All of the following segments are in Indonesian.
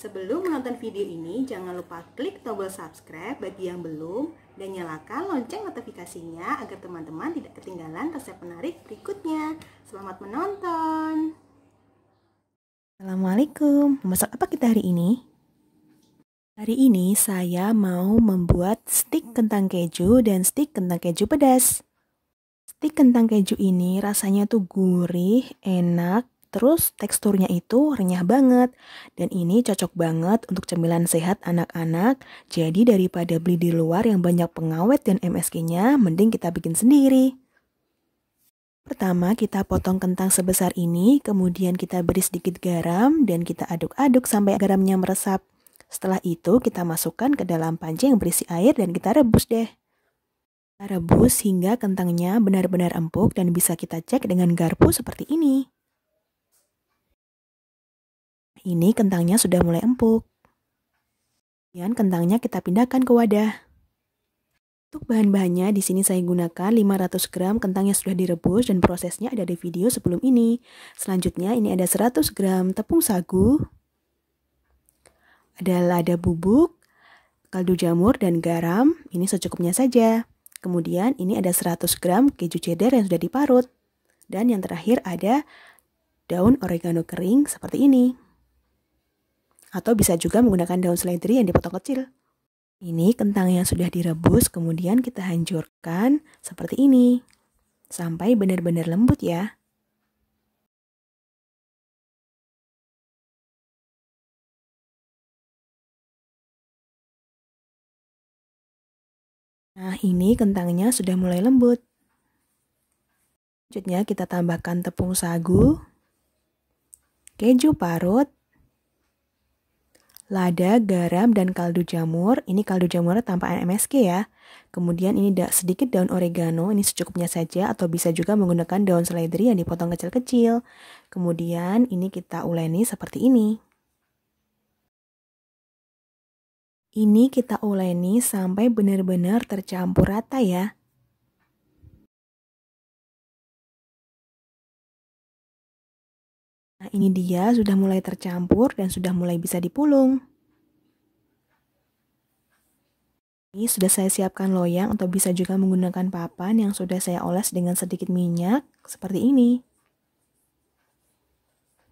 Sebelum menonton video ini, jangan lupa klik tombol subscribe bagi yang belum dan nyalakan lonceng notifikasinya agar teman-teman tidak ketinggalan resep menarik berikutnya. Selamat menonton! Assalamualaikum, memasak apa kita hari ini? Hari ini saya mau membuat stik kentang keju dan stik kentang keju pedas. Stik kentang keju ini rasanya tuh gurih, enak, Terus teksturnya itu renyah banget dan ini cocok banget untuk cemilan sehat anak-anak. Jadi daripada beli di luar yang banyak pengawet dan MSG-nya, mending kita bikin sendiri. Pertama kita potong kentang sebesar ini, kemudian kita beri sedikit garam dan kita aduk-aduk sampai garamnya meresap. Setelah itu kita masukkan ke dalam panci yang berisi air dan kita rebus deh. Kita rebus hingga kentangnya benar-benar empuk dan bisa kita cek dengan garpu seperti ini. Ini kentangnya sudah mulai empuk. Kemudian kentangnya kita pindahkan ke wadah. Untuk bahan-bahannya, di sini saya gunakan 500 gram kentang yang sudah direbus dan prosesnya ada di video sebelum ini. Selanjutnya, ini ada 100 gram tepung sagu, ada lada bubuk, kaldu jamur, dan garam. Ini secukupnya saja. Kemudian, ini ada 100 gram keju cheddar yang sudah diparut. Dan yang terakhir ada daun oregano kering seperti ini. Atau bisa juga menggunakan daun seledri yang dipotong kecil. Ini kentang yang sudah direbus, kemudian kita hancurkan seperti ini. Sampai benar-benar lembut ya. Nah, ini kentangnya sudah mulai lembut. Selanjutnya kita tambahkan tepung sagu, keju parut, lada, garam, dan kaldu jamur. Ini kaldu jamur tanpa MSG ya. Kemudian ini da sedikit daun oregano, ini secukupnya saja atau bisa juga menggunakan daun seledri yang dipotong kecil-kecil. Kemudian ini kita uleni seperti ini. Ini kita uleni sampai benar-benar tercampur rata ya. Nah, ini dia sudah mulai tercampur dan sudah mulai bisa dipulung. Ini sudah saya siapkan loyang atau bisa juga menggunakan papan yang sudah saya oles dengan sedikit minyak seperti ini.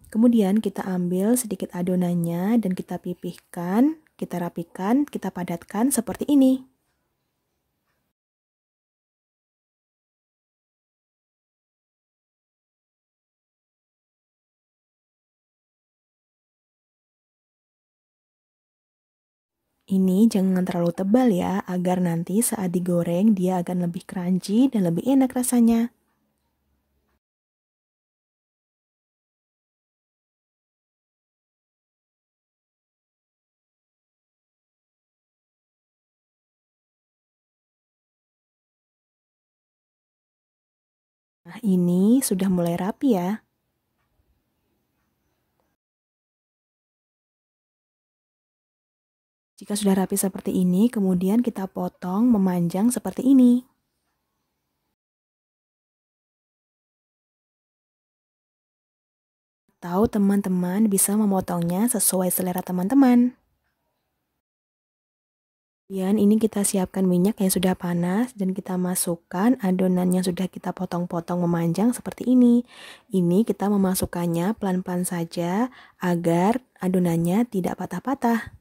Kemudian kita ambil sedikit adonannya dan kita pipihkan, kita rapikan, kita padatkan seperti ini. Ini jangan terlalu tebal ya, agar nanti saat digoreng dia akan lebih crunchy dan lebih enak rasanya. Nah, ini sudah mulai rapi ya. Jika sudah rapi seperti ini, kemudian kita potong memanjang seperti ini. Atau teman-teman bisa memotongnya sesuai selera teman-teman. Kemudian ini kita siapkan minyak yang sudah panas dan kita masukkan adonan yang sudah kita potong-potong memanjang seperti ini. Ini kita memasukkannya pelan-pelan saja agar adonannya tidak patah-patah.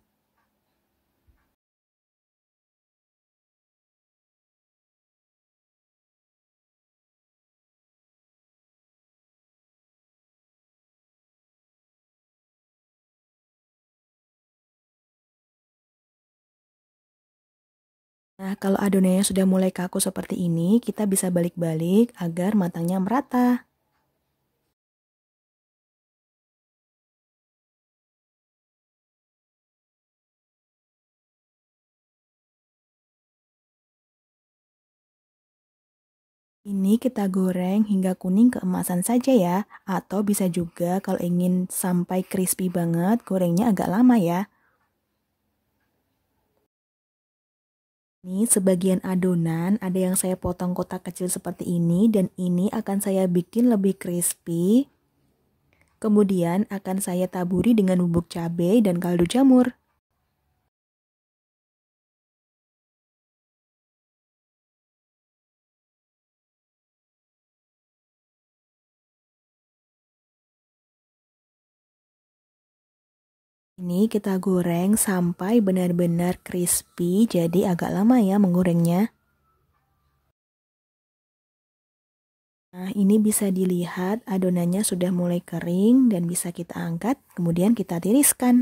Nah, kalau adonannya sudah mulai kaku seperti ini, kita bisa balik-balik agar matangnya merata. Ini kita goreng hingga kuning keemasan saja ya, atau bisa juga kalau ingin sampai crispy banget, gorengnya agak lama ya. Ini sebagian adonan ada yang saya potong kotak kecil seperti ini dan ini akan saya bikin lebih crispy. Kemudian akan saya taburi dengan bubuk cabai dan kaldu jamur. ini kita goreng sampai benar-benar crispy, jadi agak lama ya menggorengnya. Nah, ini bisa dilihat adonannya sudah mulai kering dan bisa kita angkat, kemudian kita tiriskan.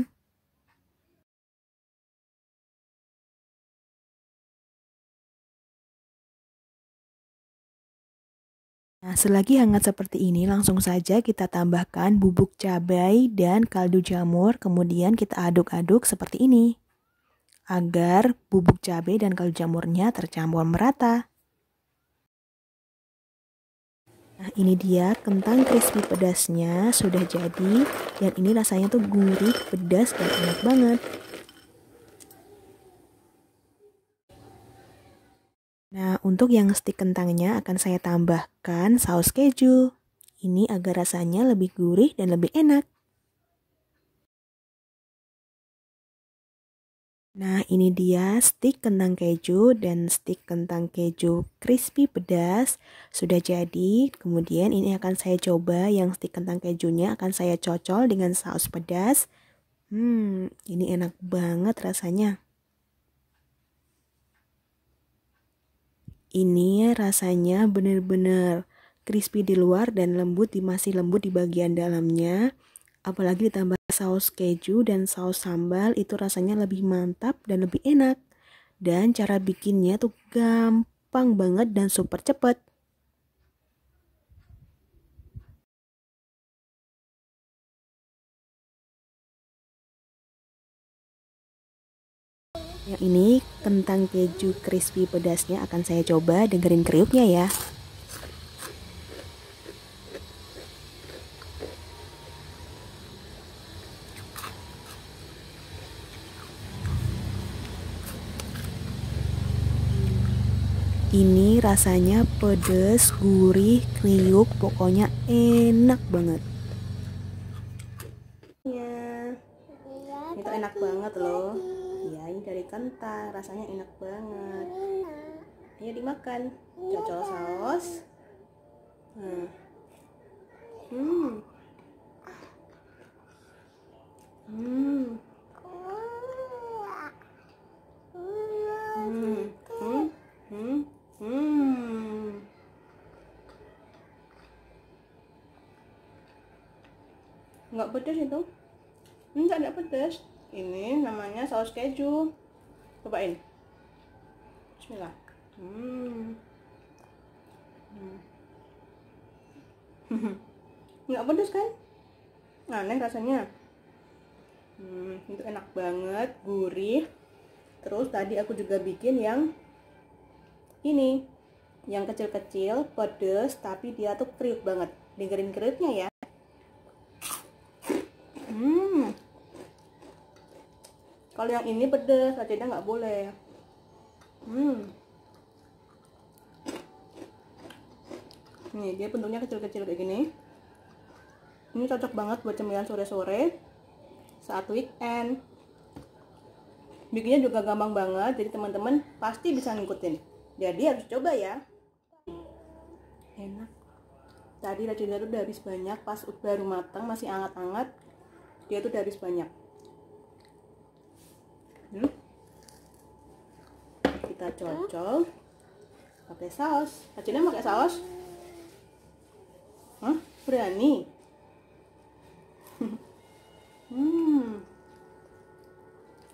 Nah, selagi hangat seperti ini, langsung saja kita tambahkan bubuk cabai dan kaldu jamur, kemudian kita aduk-aduk seperti ini. Agar bubuk cabai dan kaldu jamurnya tercampur merata. Nah, ini dia kentang crispy pedasnya sudah jadi dan ini rasanya tuh gurih, pedas dan enak banget. Nah, untuk yang stik kentangnya akan saya tambahkan saus keju. Ini agar rasanya lebih gurih dan lebih enak. Nah, ini dia stik kentang keju dan stik kentang keju crispy pedas sudah jadi. Kemudian ini akan saya coba yang stik kentang kejunya akan saya cocol dengan saus pedas. Hmm, ini enak banget rasanya. Ini rasanya benar-benar crispy di luar dan lembut di masih lembut di bagian dalamnya. Apalagi ditambah saus keju dan saus sambal itu rasanya lebih mantap dan lebih enak. Dan cara bikinnya tuh gampang banget dan super cepet. Yang ini kentang keju crispy pedasnya akan saya coba dengerin kriuknya ya. Ini rasanya pedes, gurih, kriuk, pokoknya enak banget. rasanya enak banget ayo iya, dimakan cocol saus nah. hmm. hmm hmm hmm hmm hmm, nggak pedas itu enggak ada pedas ini namanya saus keju cobain Bismillah hmm, hmm. nggak pedes kan aneh rasanya hmm, itu enak banget gurih terus tadi aku juga bikin yang ini yang kecil-kecil pedes tapi dia tuh kriuk banget dengerin kriuknya ya kalau yang ini pedes racunnya nggak boleh hmm nih dia bentuknya kecil-kecil kayak gini ini cocok banget buat cemilan sore-sore saat weekend bikinnya juga gampang banget jadi teman-teman pasti bisa ngikutin jadi harus coba ya enak tadi racun udah habis banyak pas baru matang masih hangat-hangat, dia tuh udah habis banyak Hmm? kita cocok pakai saus acinya pakai saus Hah? berani hmm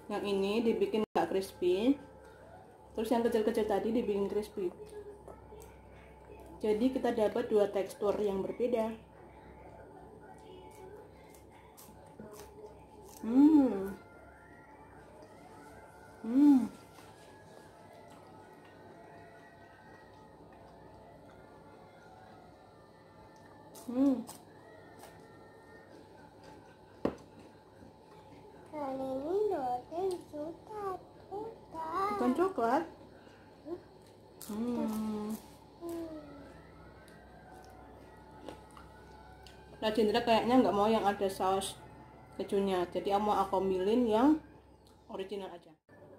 yang ini dibikin nggak crispy terus yang kecil-kecil tadi dibikin crispy jadi kita dapat dua tekstur yang berbeda hmm Hmm. Hmm. ini Bukan coklat? Hmm. Nah, Jendra kayaknya nggak mau yang ada saus kejunya. Jadi aku mau aku milin yang original aja.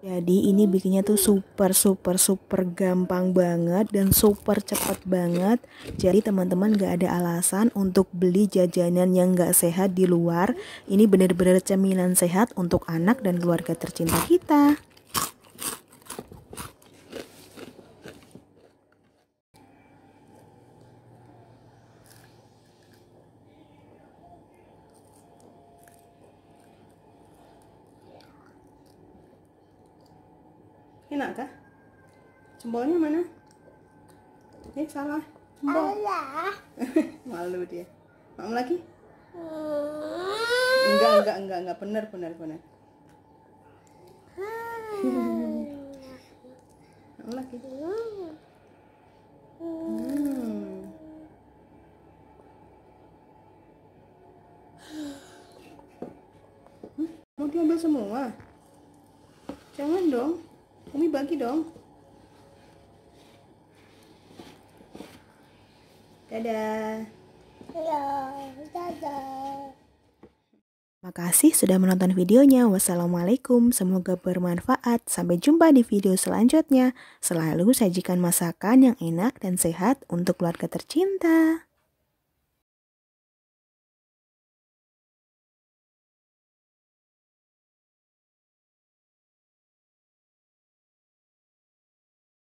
Jadi ini bikinnya tuh super super super gampang banget dan super cepet banget. Jadi teman-teman gak ada alasan untuk beli jajanan yang gak sehat di luar. Ini bener-bener cemilan sehat untuk anak dan keluarga tercinta kita. enak kah jempolnya mana eh salah jempol malu dia mau lagi hmm. enggak enggak enggak enggak benar benar benar hmm. mau lagi hmm. hmm. mau diambil semua jangan dong Umi bagi dong dadah dadah dadah Makasih sudah menonton videonya. Wassalamualaikum, semoga bermanfaat. Sampai jumpa di video selanjutnya. Selalu sajikan masakan yang enak dan sehat untuk keluarga tercinta.